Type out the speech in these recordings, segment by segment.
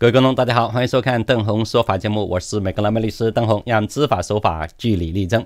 各位观众，大家好，欢迎收看邓红说法节目，我是美格兰麦律师邓红，让知法守法，据理力争。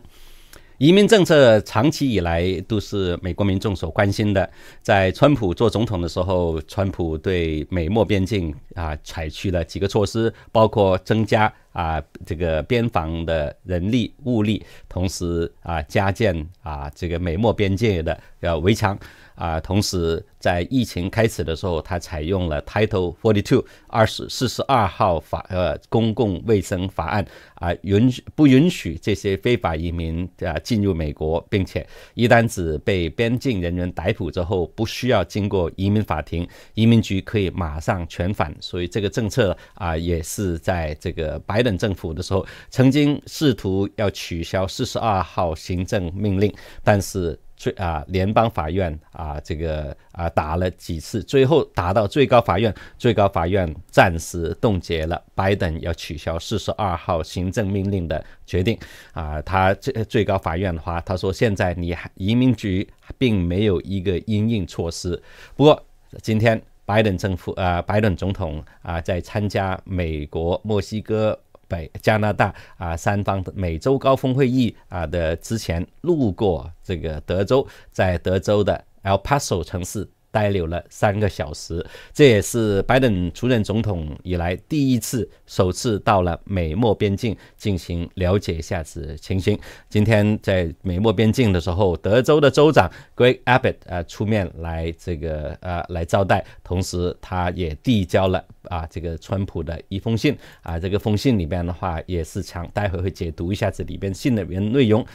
移民政策长期以来都是美国民众所关心的。在川普做总统的时候，川普对美墨边境啊采取了几个措施，包括增加。啊，这个边防的人力物力，同时啊加建啊这个美墨边界的呃围墙啊，同时在疫情开始的时候，它采用了 Title Forty Two 二十四十二号法呃公共卫生法案啊，允不允许这些非法移民啊进入美国，并且一旦只被边境人员逮捕之后，不需要经过移民法庭，移民局可以马上全返，所以这个政策啊也是在这个白。登政府的时候，曾经试图要取消42号行政命令，但是最啊，联邦法院啊，这个啊打了几次，最后打到最高法院，最高法院暂时冻结了拜登要取消42号行政命令的决定。啊，他最最高法院的话，他说现在你移民局并没有一个应措施。不过今天拜登政府啊，拜登总统啊，在参加美国墨西哥。北加拿大啊，三方的美洲高峰会议啊的之前路过这个德州，在德州的 El Paso 城市。待留了三个小时，这也是拜登出任总统以来第一次，首次到了美墨边境进行了解一下子情形。今天在美墨边境的时候，德州的州长 Greg Abbott 啊出面来这个呃来招待，同时他也递交了啊这个川普的一封信啊这个封信里边的话也是强，待会会解读一下这里边信里面内容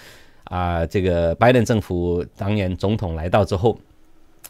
啊这个拜登政府当年总统来到之后。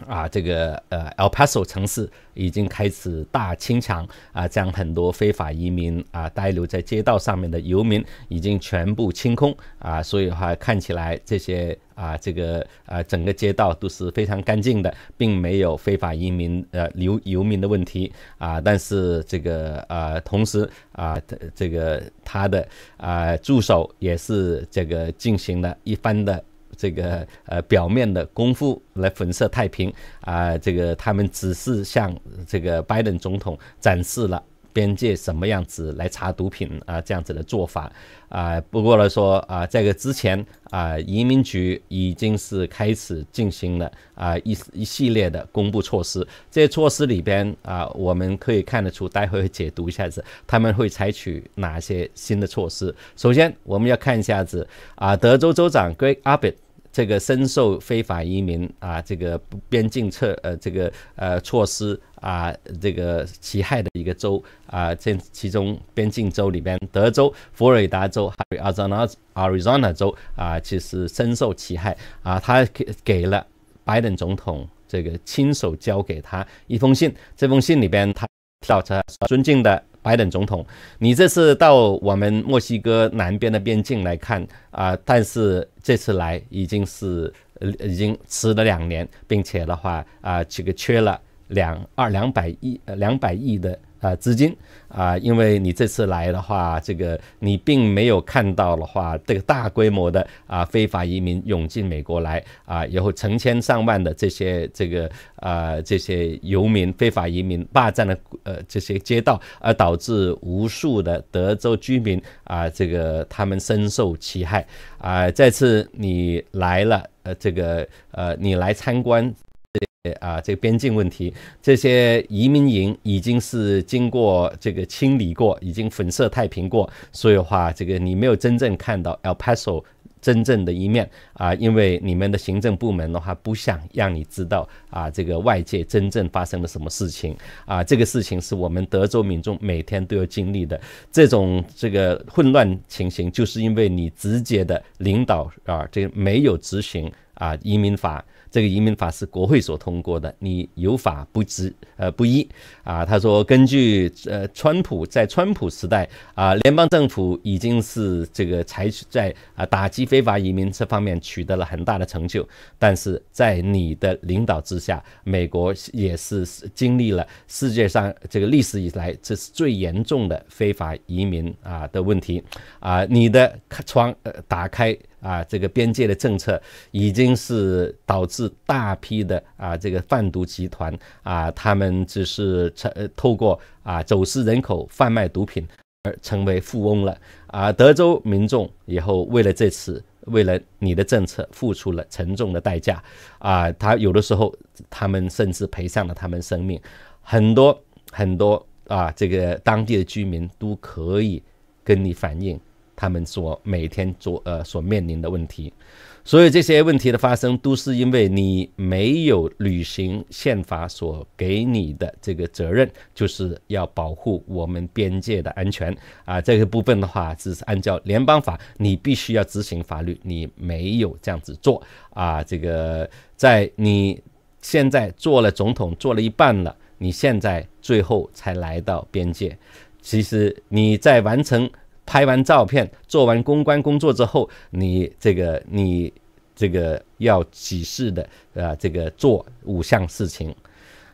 啊，这个呃，El Paso 城市已经开始大清场啊，将很多非法移民啊，呆留在街道上面的游民已经全部清空啊，所以的话，看起来这些啊，这个啊，整个街道都是非常干净的，并没有非法移民呃流游民的问题啊，但是这个啊，同时啊，这个他的啊助手也是这个进行了一番的。这个呃，表面的功夫来粉饰太平啊，这个他们只是向这个拜登总统展示了边界什么样子来查毒品啊这样子的做法啊。不过来说啊，在这之前啊，移民局已经是开始进行了啊一一系列的公布措施。这些措施里边啊，我们可以看得出，待会解读一下子他们会采取哪些新的措施。首先，我们要看一下子啊，德州州长 Greg Abbott。这个深受非法移民啊，这个边境策呃，这个呃措施啊，这个其害的一个州啊，这其中边境州里边，德州、佛罗里达州还有 z o 桑那州啊，其实深受其害啊。他给给了拜登总统这个亲手交给他一封信，这封信里边他来说：“尊敬的。白人总统，你这次到我们墨西哥南边的边境来看啊，但是这次来已经是已经迟了两年，并且的话啊，这个缺了两二两百亿呃两百亿的。啊，资金啊，因为你这次来的话，这个你并没有看到的话，这个大规模的啊非法移民涌进美国来啊，然后成千上万的这些这个啊这些游民非法移民霸占了呃这些街道，而导致无数的德州居民啊这个他们深受其害啊。这次你来了，呃这个呃你来参观。对，啊，这个边境问题，这些移民营已经是经过这个清理过，已经粉饰太平过，所以话，这个你没有真正看到 El Paso 真正的一面啊，因为你们的行政部门的话，不想让你知道啊，这个外界真正发生了什么事情啊，这个事情是我们德州民众每天都要经历的这种这个混乱情形，就是因为你直接的领导啊，这没有执行啊移民法。这个移民法是国会所通过的，你有法不执，呃，不依啊。他说，根据呃川普在川普时代啊，联邦政府已经是这个采取在啊打击非法移民这方面取得了很大的成就，但是在你的领导之下，美国也是经历了世界上这个历史以来这是最严重的非法移民啊的问题啊。你的窗呃打开。啊，这个边界的政策已经是导致大批的啊，这个贩毒集团啊，他们只是成呃透过啊走私人口、贩卖毒品而成为富翁了啊。德州民众以后为了这次，为了你的政策付出了沉重的代价啊。他有的时候他们甚至赔上了他们生命，很多很多啊，这个当地的居民都可以跟你反映。他们所每天做呃所面临的问题，所以这些问题的发生都是因为你没有履行宪法所给你的这个责任，就是要保护我们边界的安全啊。这个部分的话，只是按照联邦法，你必须要执行法律，你没有这样子做啊。这个在你现在做了总统，做了一半了，你现在最后才来到边界，其实你在完成。拍完照片、做完公关工作之后，你这个、你这个要指示的啊，这个做五项事情。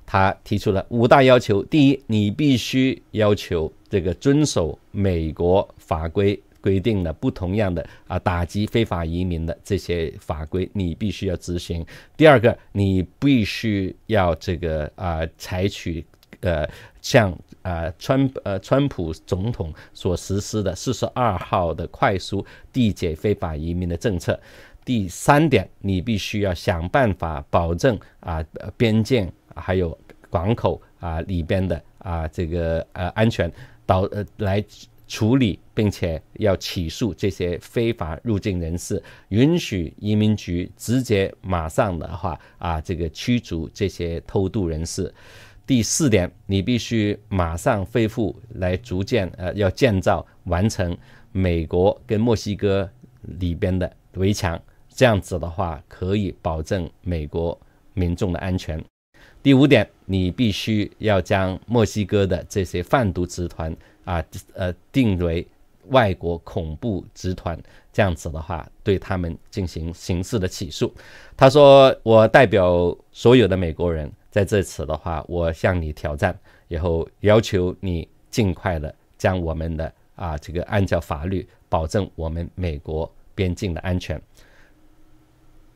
他提出了五大要求：第一，你必须要求这个遵守美国法规规定的不同样的啊，打击非法移民的这些法规，你必须要执行；第二个，你必须要这个啊，采取。呃，像啊，川呃，川普总统所实施的四十二号的快速缔结非法移民的政策。第三点，你必须要想办法保证啊，边境还有港口啊里边的啊这个呃安全导来处理，并且要起诉这些非法入境人士，允许移民局直接马上的话啊，这个驱逐这些偷渡人士。第四点，你必须马上恢复来逐渐呃，要建造完成美国跟墨西哥里边的围墙，这样子的话可以保证美国民众的安全。第五点，你必须要将墨西哥的这些贩毒集团啊，呃，定为外国恐怖集团，这样子的话对他们进行刑事的起诉。他说：“我代表所有的美国人。”在这次的话，我向你挑战，然后要求你尽快的将我们的啊，这个按照法律保证我们美国边境的安全。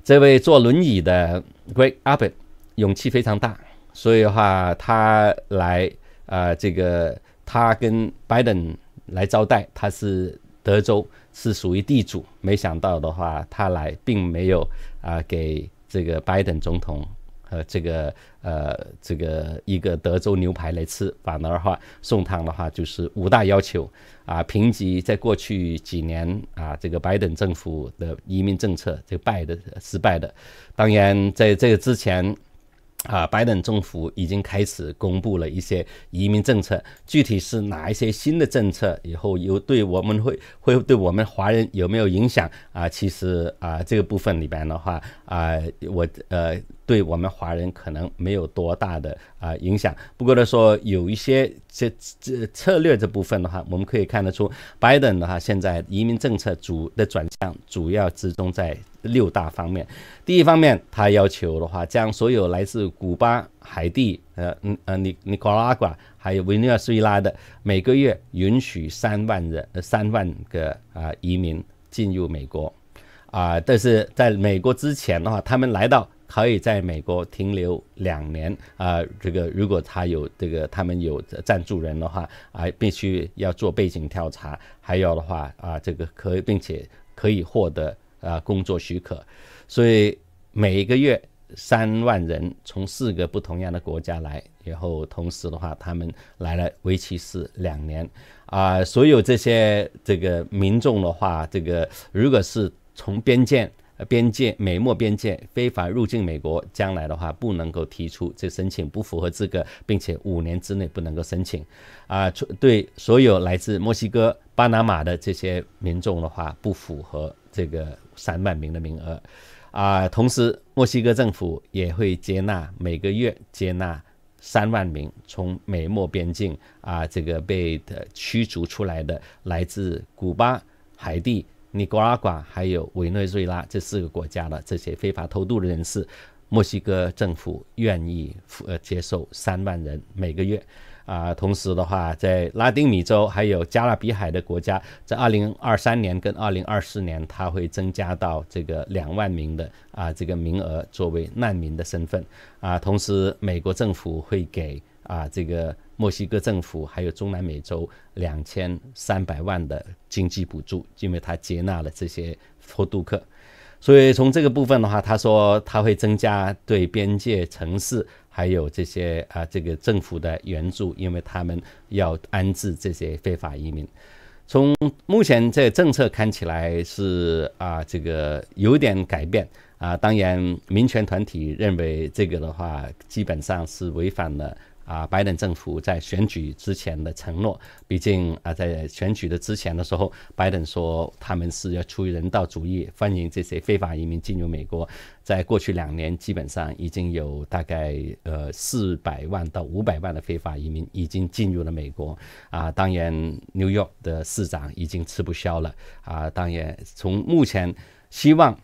这位坐轮椅的 Greg Abbott 勇气非常大，所以的话，他来啊，这个他跟拜登来招待，他是德州，是属于地主。没想到的话，他来并没有啊，给这个拜登总统。呃，这个呃，这个一个德州牛排来吃，反而话送汤的话就是五大要求啊，评级在过去几年啊，这个白人政府的移民政策这败的失败的，当然在这个之前。啊，拜登政府已经开始公布了一些移民政策，具体是哪一些新的政策？以后有对我们会会对我们华人有没有影响？啊，其实啊，这个部分里边的话啊，我呃，对我们华人可能没有多大的啊影响。不过呢，说有一些这这策略这部分的话，我们可以看得出，拜登的话现在移民政策主的转向主要集中在。六大方面，第一方面，他要求的话，将所有来自古巴、海地、呃、嗯、呃、尼尼加拉瓜，还有委内瑞拉的，每个月允许三万人、三万个啊移民进入美国，啊，但是在美国之前的话，他们来到可以在美国停留两年，啊，这个如果他有这个他们有赞助人的话，啊，必须要做背景调查，还有的话啊，这个可以，并且可以获得。啊，工作许可，所以每个月三万人从四个不同样的国家来，然后同时的话，他们来了为期是两年。啊，所有这些这个民众的话，这个如果是从边界、边界美墨边界非法入境美国，将来的话不能够提出这申请，不符合资格，并且五年之内不能够申请。啊，对所有来自墨西哥、巴拿马的这些民众的话，不符合这个。三万名的名额，啊，同时墨西哥政府也会接纳每个月接纳三万名从美墨边境啊，这个被驱逐出来的来自古巴、海地、尼加拉瓜还有委内瑞拉这四个国家的这些非法偷渡的人士，墨西哥政府愿意呃接受三万人每个月。啊，同时的话，在拉丁美洲还有加勒比海的国家，在二零二三年跟二零二四年，它会增加到这个两万名的啊，这个名额作为难民的身份啊。同时，美国政府会给啊这个墨西哥政府还有中南美洲两千三百万的经济补助，因为它接纳了这些偷渡客。所以从这个部分的话，他说他会增加对边界城市。还有这些啊，这个政府的援助，因为他们要安置这些非法移民。从目前这政策看起来是啊，这个有点改变啊。当然，民权团体认为这个的话，基本上是违反了。啊，白人政府在选举之前的承诺，毕竟啊，在选举的之前的时候，白人说他们是要出于人道主义欢迎这些非法移民进入美国。在过去两年，基本上已经有大概呃四百万到五百万的非法移民已经进入了美国。啊，当然，纽约的市长已经吃不消了。啊，当然，从目前希望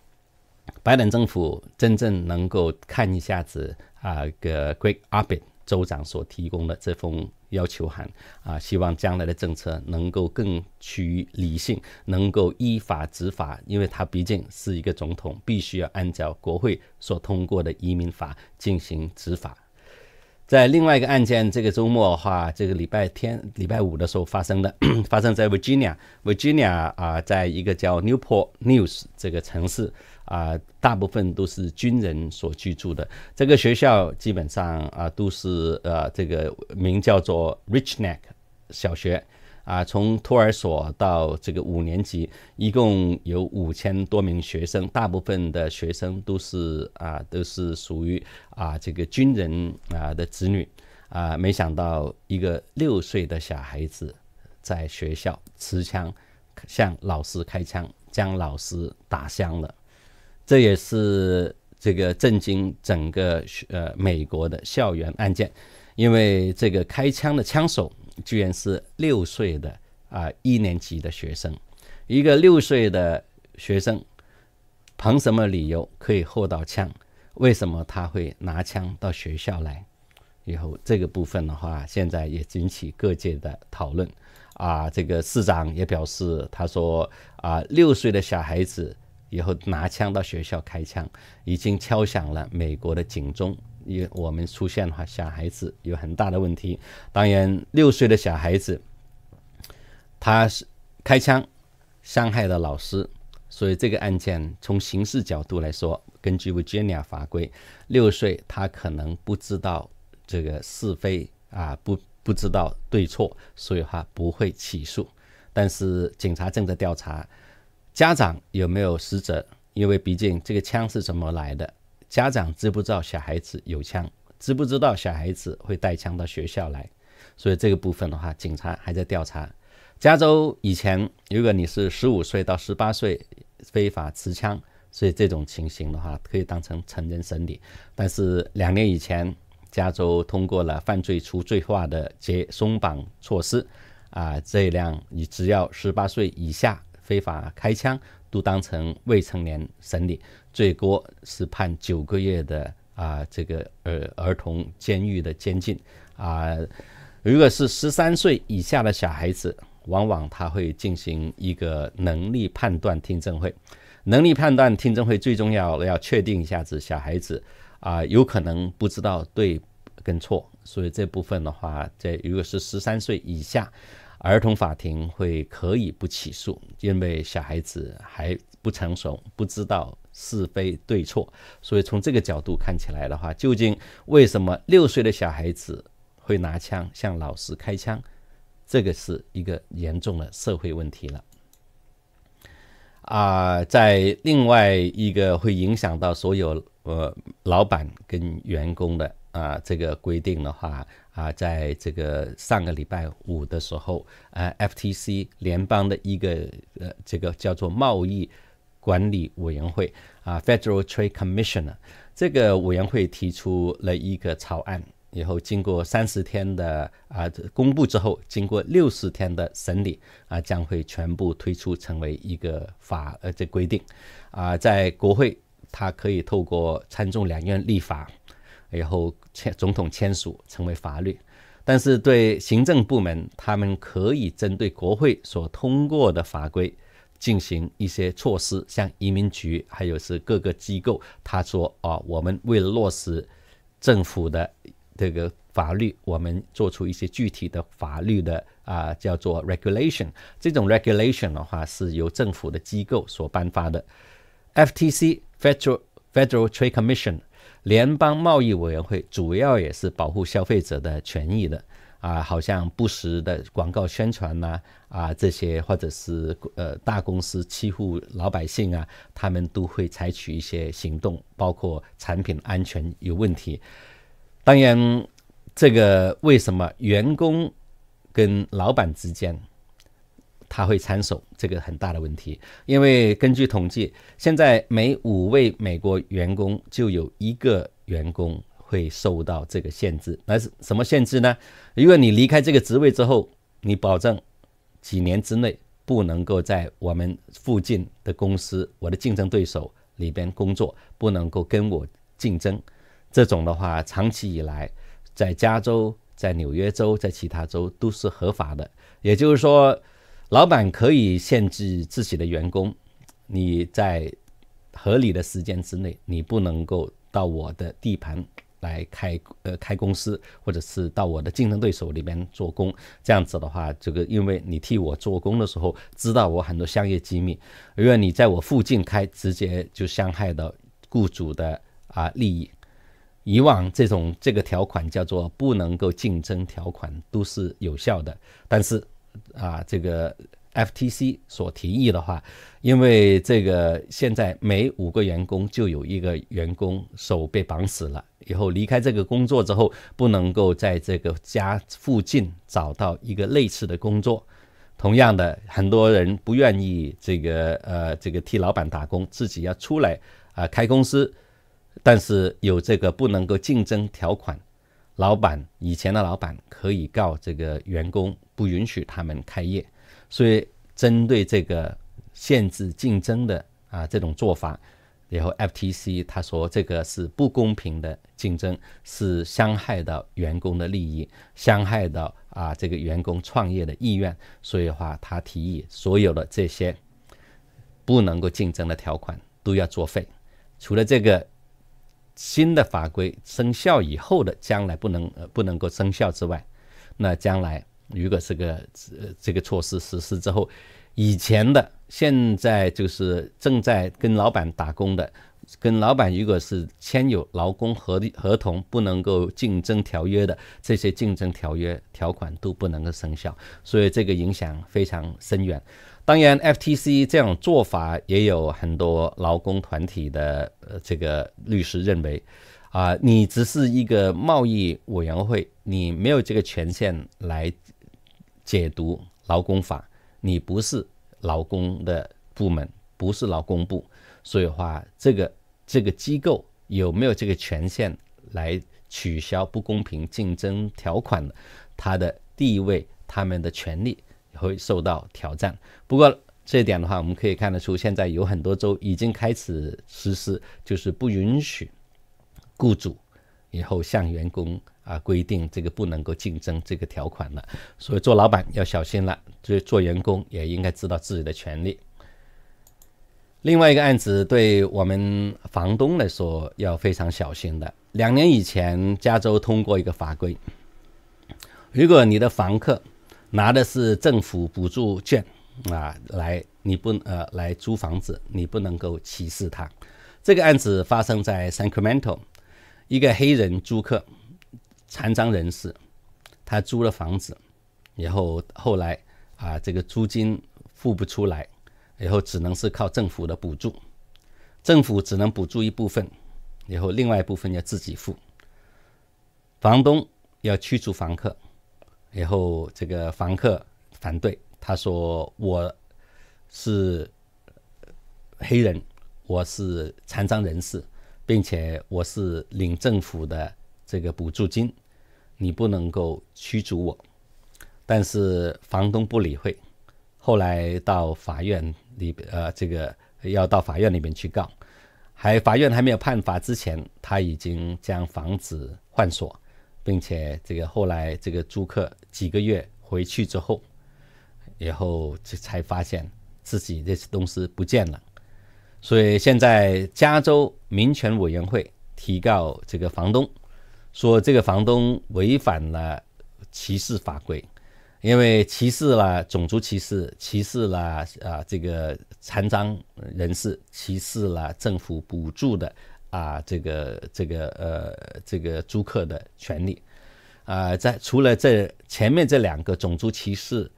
白人政府真正能够看一下子啊，个 Great Upit。州长所提供的这封要求函，啊，希望将来的政策能够更趋于理性，能够依法执法，因为他毕竟是一个总统，必须要按照国会所通过的移民法进行执法。在另外一个案件，这个周末的话，这个礼拜天、礼拜五的时候发生的，发生在 Virginia，Virginia 啊，在一个叫 Newport News 这个城市。啊，大部分都是军人所居住的这个学校，基本上啊都是呃，这个名叫做 Richneck 小学啊，从托儿所到这个五年级，一共有五千多名学生，大部分的学生都是啊都是属于啊这个军人啊的子女啊，没想到一个六岁的小孩子在学校持枪向老师开枪，将老师打伤了。这也是这个震惊整个呃美国的校园案件，因为这个开枪的枪手居然是六岁的啊一年级的学生，一个六岁的学生，凭什么理由可以获到枪？为什么他会拿枪到学校来？以后这个部分的话，现在也引起各界的讨论。啊，这个市长也表示，他说啊，六岁的小孩子。以后拿枪到学校开枪，已经敲响了美国的警钟。因为我们出现的话，小孩子有很大的问题。当然，六岁的小孩子，他是开枪伤害了老师，所以这个案件从刑事角度来说，根据 Virginia 法规，六岁他可能不知道这个是非啊，不不知道对错，所以话不会起诉。但是警察正在调查。家长有没有失责？因为毕竟这个枪是怎么来的，家长知不知道小孩子有枪，知不知道小孩子会带枪到学校来？所以这个部分的话，警察还在调查。加州以前，如果你是十五岁到十八岁非法持枪，所以这种情形的话，可以当成成人审理。但是两年以前，加州通过了犯罪除罪化的解松绑措施，啊，这辆你只要十八岁以下。非法开枪都当成未成年审理，最多是判九个月的啊，这个呃儿童监狱的监禁啊。如果是十三岁以下的小孩子，往往他会进行一个能力判断听证会。能力判断听证会最重要，要确定一下子小孩子啊，有可能不知道对跟错，所以这部分的话，在如果是十三岁以下。儿童法庭会可以不起诉，因为小孩子还不成熟，不知道是非对错，所以从这个角度看起来的话，究竟为什么六岁的小孩子会拿枪向老师开枪，这个是一个严重的社会问题了。啊，在另外一个会影响到所有呃老板跟员工的啊这个规定的话。啊，在这个上个礼拜五的时候，呃，FTC 联邦的一个呃，这个叫做贸易管理委员会啊，Federal Trade Commissioner，这个委员会提出了一个草案，以后经过三十天的啊公布之后，经过六十天的审理啊，将会全部推出成为一个法呃这规定啊，在国会它可以透过参众两院立法。然后签总统签署成为法律，但是对行政部门，他们可以针对国会所通过的法规进行一些措施，像移民局还有是各个机构。他说啊，我们为了落实政府的这个法律，我们做出一些具体的法律的啊，叫做 regulation。这种 regulation 的话是由政府的机构所颁发的，FTC（Federal Federal Trade Commission）。联邦贸易委员会主要也是保护消费者的权益的啊，好像不实的广告宣传呐啊这些，或者是呃大公司欺负老百姓啊，他们都会采取一些行动，包括产品安全有问题。当然，这个为什么员工跟老板之间？他会参手这个很大的问题，因为根据统计，现在每五位美国员工就有一个员工会受到这个限制。那是什么限制呢？如果你离开这个职位之后，你保证几年之内不能够在我们附近的公司，我的竞争对手里边工作，不能够跟我竞争。这种的话，长期以来在加州、在纽约州、在其他州都是合法的。也就是说。老板可以限制自己的员工，你在合理的时间之内，你不能够到我的地盘来开呃开公司，或者是到我的竞争对手里边做工。这样子的话，这个因为你替我做工的时候，知道我很多商业机密，因为你在我附近开，直接就伤害到雇主的啊利益。以往这种这个条款叫做不能够竞争条款都是有效的，但是。啊，这个 FTC 所提议的话，因为这个现在每五个员工就有一个员工手被绑死了，以后离开这个工作之后，不能够在这个家附近找到一个类似的工作。同样的，很多人不愿意这个呃这个替老板打工，自己要出来啊开公司，但是有这个不能够竞争条款。老板以前的老板可以告这个员工，不允许他们开业。所以针对这个限制竞争的啊这种做法，然后 FTC 他说这个是不公平的竞争，是伤害到员工的利益，伤害到啊这个员工创业的意愿。所以的话，他提议所有的这些不能够竞争的条款都要作废，除了这个。新的法规生效以后的将来不能呃不能够生效之外，那将来如果这个呃这个措施实施之后，以前的现在就是正在跟老板打工的，跟老板如果是签有劳工合合同不能够竞争条约的这些竞争条约条款都不能够生效，所以这个影响非常深远。当然，FTC 这样做法也有很多劳工团体的这个律师认为，啊，你只是一个贸易委员会，你没有这个权限来解读劳工法，你不是劳工的部门，不是劳工部，所以话，这个这个机构有没有这个权限来取消不公平竞争条款它的地位，他们的权利。会受到挑战，不过这一点的话，我们可以看得出，现在有很多州已经开始实施，就是不允许雇主以后向员工啊规定这个不能够竞争这个条款了。所以做老板要小心了，就是做员工也应该知道自己的权利。另外一个案子，对我们房东来说要非常小心的。两年以前，加州通过一个法规，如果你的房客。拿的是政府补助券啊，来，你不呃来租房子，你不能够歧视他。这个案子发生在 s a c r a m e n t o 一个黑人租客，残障人士，他租了房子，然后后来啊，这个租金付不出来，然后只能是靠政府的补助，政府只能补助一部分，然后另外一部分要自己付，房东要驱逐房客。然后这个房客反对，他说：“我是黑人，我是残障人士，并且我是领政府的这个补助金，你不能够驱逐我。”但是房东不理会。后来到法院里，呃，这个要到法院里面去告。还法院还没有判罚之前，他已经将房子换锁，并且这个后来这个租客。几个月回去之后，然后才发现自己这些东西不见了，所以现在加州民权委员会提告这个房东，说这个房东违反了歧视法规，因为歧视了种族歧视，歧视了啊这个残障人士，歧视了政府补助的啊这个这个呃这个租客的权利。啊，在除了这前面这两个种族歧视，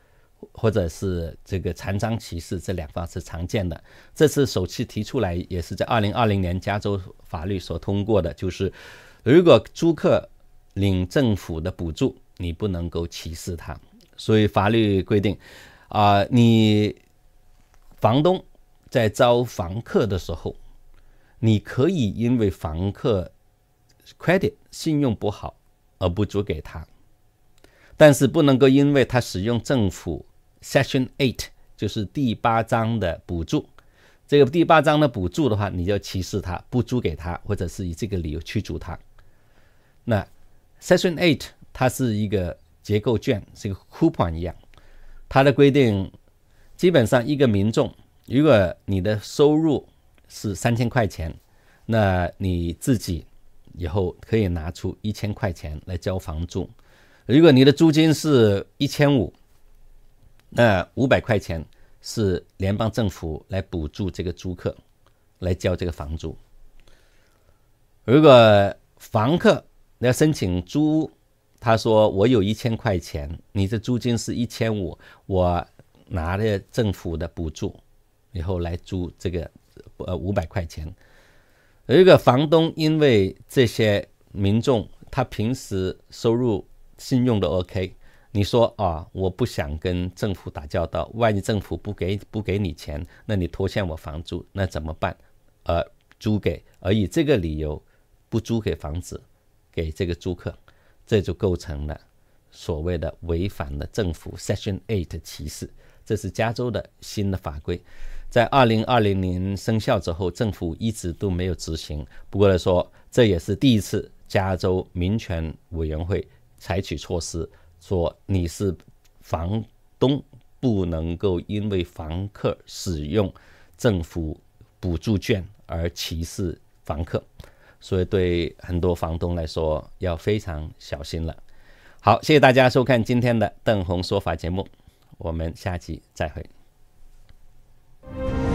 或者是这个残障歧视这两方是常见的。这次首次提出来也是在二零二零年加州法律所通过的，就是如果租客领政府的补助，你不能够歧视他。所以法律规定，啊，你房东在招房客的时候，你可以因为房客 credit 信用不好。而不租给他，但是不能够因为他使用政府 section eight 就是第八章的补助，这个第八章的补助的话，你就歧视他，不租给他，或者是以这个理由驱逐他。那 section eight 它是一个结构券，是一个 coupon 一样，它的规定基本上一个民众，如果你的收入是三千块钱，那你自己。以后可以拿出一千块钱来交房租，如果你的租金是一千五，那五百块钱是联邦政府来补助这个租客来交这个房租。如果房客要申请租，他说我有一千块钱，你的租金是一千五，我拿了政府的补助，以后来租这个，呃五百块钱。有一个房东，因为这些民众，他平时收入信用都 OK。你说啊，我不想跟政府打交道，万一政府不给不给你钱，那你拖欠我房租，那怎么办？而租给而以这个理由不租给房子给这个租客，这就构成了所谓的违反了政府 Session Eight 歧视，这是加州的新的法规。在二零二零年生效之后，政府一直都没有执行。不过来说，这也是第一次加州民权委员会采取措施，说你是房东，不能够因为房客使用政府补助券而歧视房客。所以对很多房东来说，要非常小心了。好，谢谢大家收看今天的邓红说法节目，我们下期再会。Thank you